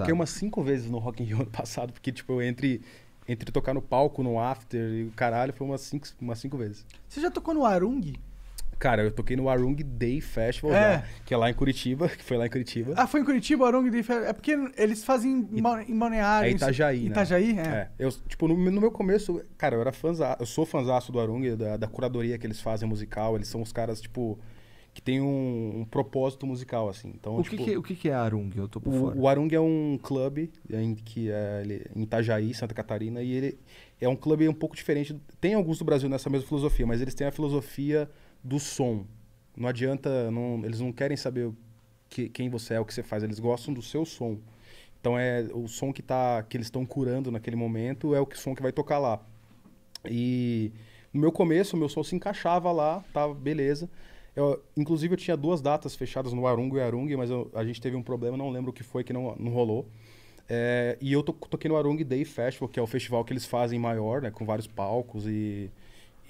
Toquei tá. umas cinco vezes no Rock in Rio ano passado, porque, tipo, entre, entre tocar no palco, no after e o caralho, foi umas cinco, umas cinco vezes. Você já tocou no Arung? Cara, eu toquei no Arung Day Festival, é. Já, que é lá em Curitiba, que foi lá em Curitiba. Ah, foi em Curitiba, Arung Day Festival. É porque eles fazem em Balneário. É Itajaí, né? Itajaí, é. é. Eu, tipo, no, no, meu começo, cara, eu era fãzão, eu sou fãzaço do Arung, da, da curadoria que eles fazem musical. Eles são os caras, tipo, que tem um, um propósito musical, assim. Então, o, tipo, que, que o que, que é Arung? Eu tô por o, fora. O Arung é um clube em, que é, ele, em Itajaí, Santa Catarina, e ele é um clube um pouco diferente. Tem alguns do Brasil nessa mesma filosofia, mas eles têm a filosofia do som. Não adianta, não, eles não querem saber que, quem você é, o que você faz, eles gostam do seu som. Então é o som que, tá, que eles estão curando naquele momento é o que, som que vai tocar lá. E no meu começo, o meu som se encaixava lá, tava tá, beleza. Eu, inclusive, eu tinha duas datas fechadas no Arungo e Arung, mas eu, a gente teve um problema, não lembro o que foi, que não, não rolou. É, e eu to, toquei no Arung Day Festival, que é o festival que eles fazem maior, né? Com vários palcos e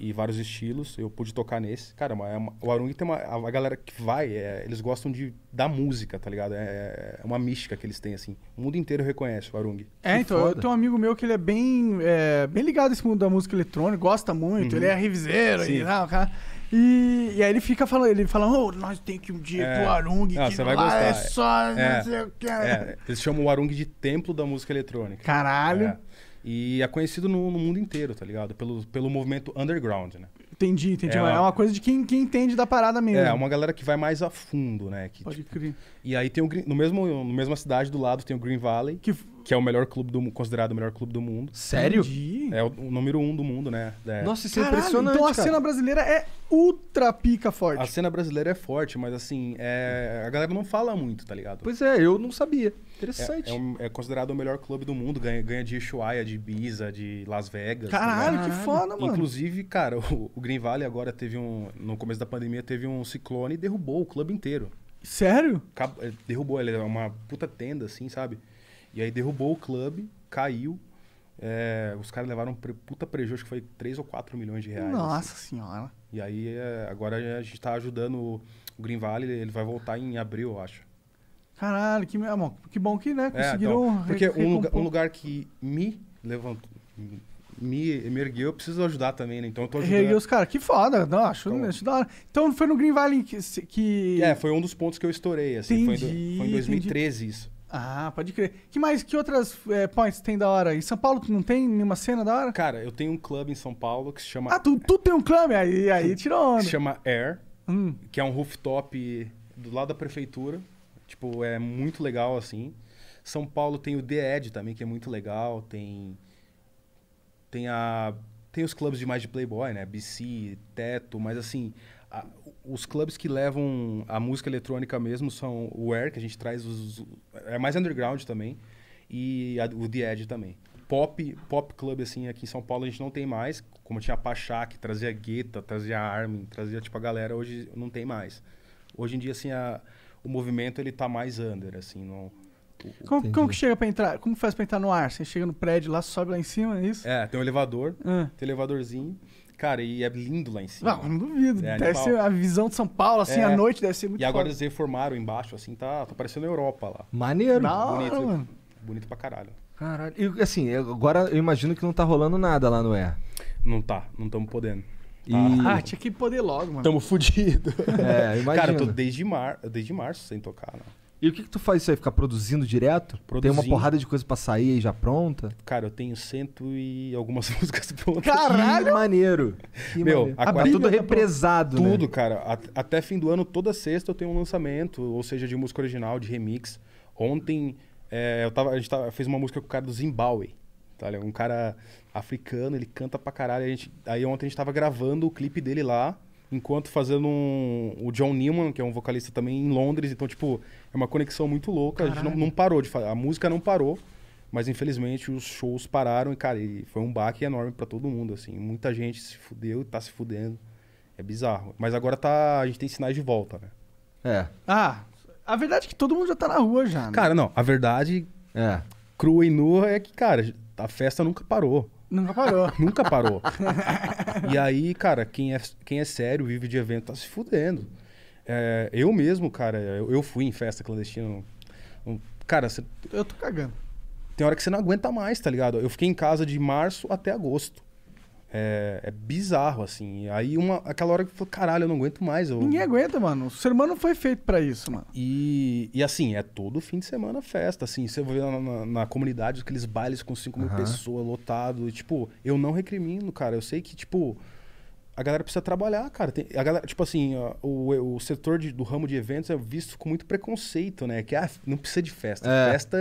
e vários estilos. Eu pude tocar nesse. Cara, uma, é uma, o Arung tem é uma. A, a galera que vai, é, eles gostam de, da música, tá ligado? É, é, uma mística que eles têm, assim. O mundo inteiro reconhece o Arung. É, que então, foda. eu tenho um amigo meu que ele é bem, é, bem ligado a esse mundo da música eletrônica, gosta muito, uhum. ele é reviseiro Sim. e tal, cara. E, e, aí ele fica falando, ele fala, oh, nós tem que um dia é, pro Arung, não, que você vai gostar. é, é. só, é, não sei o que. É, eles chamam o Arung de templo da música eletrônica. Caralho. É. E é conhecido no, no, mundo inteiro, tá ligado? Pelo, pelo movimento underground, né? Entendi, entendi. É, é uma, é uma coisa de quem, quem entende da parada mesmo. É, uma galera que vai mais a fundo, né? Que, Pode tipo, crer. E aí tem o, no mesmo, no mesma cidade do lado tem o Green Valley. Que que é o melhor clube do considerado o melhor clube do mundo. Sério? Entendi. É o, o, número um do mundo, né? É. Nossa, isso é Caralho, é impressionante. Então a cara. cena brasileira é ultra pica forte. A cena brasileira é forte, mas assim, é... a galera não fala muito, tá ligado? Pois é, eu não sabia. Interessante. É, é, um, é considerado o melhor clube do mundo, ganha, ganha de Ushuaia, de Ibiza, de Las Vegas. Caralho, que foda, mano. Inclusive, cara, o, o Green Valley agora teve um. No começo da pandemia teve um ciclone e derrubou o clube inteiro. Sério? É, derrubou, ele é uma puta tenda, assim, sabe? E aí derrubou o clube, caiu. É, os caras levaram pre puta prejuízo, acho que foi 3 ou 4 milhões de reais. Assim. Nossa assim. senhora. E aí é, agora a gente tá ajudando o, Green Valley, ele vai voltar em abril, eu acho. Caralho, que, amor, ah, que bom que né, é, conseguiram. É, então, porque um lugar, um lugar que me levantou, me, me ergueu, eu preciso ajudar também, né? Então eu tô ajudando. Ergueu os caras, que foda, não, acho, então, acho da hora. Então foi no Green Valley que, que, É, foi um dos pontos que eu estourei, assim. Entendi, foi, em foi em 2013 entendi. isso. Ah, pode crer. Que mais, que outras é, points tem da hora? Em São Paulo tu não tem nenhuma cena da hora? Cara, eu tenho um clube em São Paulo que se chama... Ah, tu, tu tem um clube? Aí, aí tirou onda. Se chama Air, hum. que é um rooftop do lado da prefeitura. Tipo, é muito legal, assim. São Paulo tem o The Edge também, que é muito legal. Tem... Tem a... Tem os clubes de mais de playboy, né? BC, Teto, mas assim a, os clubes que levam a música eletrônica mesmo são o Air, que a gente traz os. É mais underground também. E a, o The Edge também. Pop, pop club, assim, aqui em São Paulo a gente não tem mais. Como tinha a Pachá, que trazia Guetta, trazia Armin, trazia tipo a galera, hoje não tem mais. Hoje em dia, assim, a, o movimento ele tá mais under, assim, não. Como, como, que chega para entrar? Como faz para entrar no ar? Você chega no prédio lá, sobe lá em cima, é isso? É, tem um elevador, ah. tem um elevadorzinho. Cara, e é lindo lá em cima. Não, não duvido. É deve ser a visão de São Paulo, assim, é. à noite deve ser muito E agora foda. eles reformaram embaixo, assim, tá, tá parecendo Europa lá. Maneiro. Não, bonito, mano. bonito pra caralho. Caralho. E assim, agora eu imagino que não tá rolando nada lá no E. Não tá, não estamos podendo. Tá. E... Ah, tinha que poder logo, mano. Tamo fudido. É, imagina. Cara, eu tô desde, mar... desde março sem tocar, né? E o que, que tu faz isso aí? Ficar produzindo direto? Produzindo. Tem uma porrada de coisa pra sair aí já pronta? Cara, eu tenho cento e algumas músicas prontas. Caralho! Que maneiro! Que Meu, maneiro. tá tudo né, tá represado, tá... né? Tudo, cara. até fim do ano, toda sexta eu tenho um lançamento, ou seja, de música original, de remix. Ontem é, eu tava, a gente tava, fez uma música com o cara do Zimbabwe. Tá? Um cara africano, ele canta pra caralho. A gente, aí ontem a gente tava gravando o clipe dele lá enquanto fazendo um, o John Newman, que é um vocalista também em Londres. Então, tipo, é uma conexão muito louca. Caralho. A gente não, não parou de fazer. A música não parou, mas infelizmente os shows pararam e, cara, e foi um baque enorme para todo mundo, assim. Muita gente se fudeu e tá se fudendo. É bizarro. Mas agora tá, a gente tem sinais de volta, né? É. Ah, a verdade é que todo mundo já tá na rua já. Né? Cara, não. A verdade é. crua e nua é que, cara, a festa nunca parou. Nunca parou. Nunca parou. e aí, cara, quem é, quem é sério, vive de evento, tá se fudendo. É, eu mesmo, cara, eu, eu, fui em festa clandestina. cara, cê, eu tô cagando. Tem hora que você não aguenta mais, tá ligado? Eu fiquei em casa de março até agosto. É, é, bizarro, assim. Aí uma, aquela hora que eu falei, caralho, eu não aguento mais. Eu... Ninguém aguenta, mano. O ser humano foi feito para isso, mano. E, e assim, é todo fim de semana festa, assim. Você vai na, na, na comunidade, aqueles bailes com 5 mil uhum. pessoas, lotado. E, tipo, eu não recrimino, cara. Eu sei que, tipo, a galera precisa trabalhar, cara. Tem, a galera, tipo assim, o, o setor de, do ramo de eventos é visto com muito preconceito, né? Que ah, não precisa de festa. É. Festa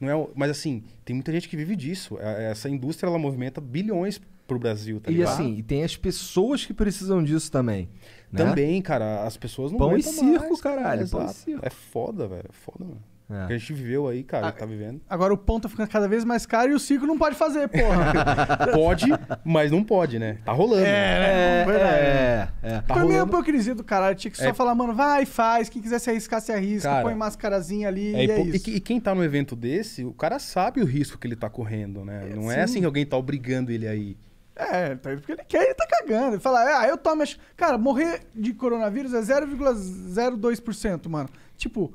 não é. Mas assim, tem muita gente que vive disso. É, essa indústria ela movimenta bilhões pro Brasil, tá e ligado? E assim, e tem as pessoas que precisam disso também. Né? Também, cara, as pessoas não Pão e circo, mais, caralho. Cara, pão e circo. É foda, velho. É foda, É. Que a gente viveu aí, cara, a, ah, tá vivendo. Agora o pão tá ficando cada vez mais caro e o circo não pode fazer, porra. pode, mas não pode, né? Tá rolando. É, né? né? é, é, é, é. Tá pra rolando. mim é hipocrisia do caralho. Tinha que só é. falar, mano, vai, faz. Quem quiser se arriscar, se arrisca. Cara, põe mascarazinha ali é, e é isso. E, e, quem tá no evento desse, o cara sabe o risco que ele tá correndo, né? É, não é assim que alguém tá obrigando ele aí. É, tá indo porque ele quer, ele tá cagando. Ele fala, ah, eu tomo. Cara, morrer de coronavírus é 0,02%, mano. Tipo,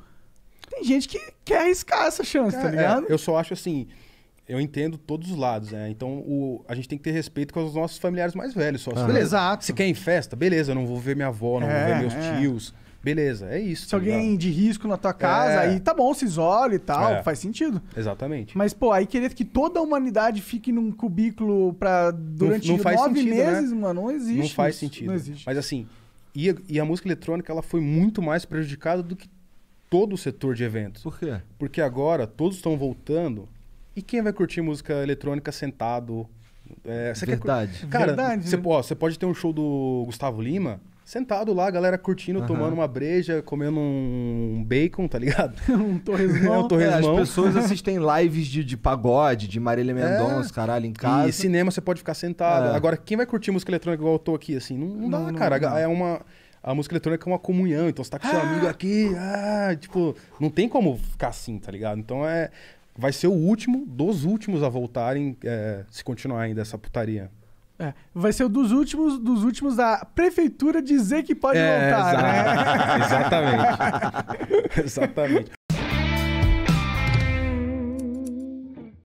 tem gente que quer arriscar essa chance, tá é, ligado? É, eu só acho assim. Eu entendo todos os lados, né? Então o, a gente tem que ter respeito com os nossos familiares mais velhos. Só. Uhum. Beleza, se quer em festa, beleza, eu não vou ver minha avó, não é, vou ver é, meus é. tios. Beleza, é isso. Se tá alguém ligado? de risco na tua casa, é. aí tá bom, se isole e tal, é. faz sentido. Exatamente. Mas, pô, aí querer que toda a humanidade fique num cubículo pra durante não, não nove sentido, né? meses, né? mano, não existe. Não faz isso, sentido. Não existe. Mas assim, e a, e a música eletrônica ela foi muito mais prejudicada do que todo o setor de eventos. Por quê? Porque agora todos estão voltando. E quem vai curtir música eletrônica sentado? É, Verdade. Quer... Cara, Verdade, você, né? ó, você pode ter um show do Gustavo Lima Sentado lá, a galera curtindo, uhum. tomando uma breja, comendo um bacon, tá ligado? um torresmão. um torresmão. É, as pessoas assistem lives de, de pagode, de Marília é. Mendonça, é. caralho, em casa. E cinema você pode ficar sentado. É. Agora, quem vai curtir música eletrônica igual eu tô aqui, assim? Não, não, não dá, não, cara. Não. É uma... A música eletrônica é uma comunhão, então você tá com seu ah. amigo aqui, ah, tipo... Não tem como ficar assim, tá ligado? Então é... Vai ser o último dos últimos a voltarem, é, se continuar ainda essa putaria. É, vai ser o dos últimos, dos últimos a prefeitura dizer que pode é, voltar, exa né? Exatamente. exatamente.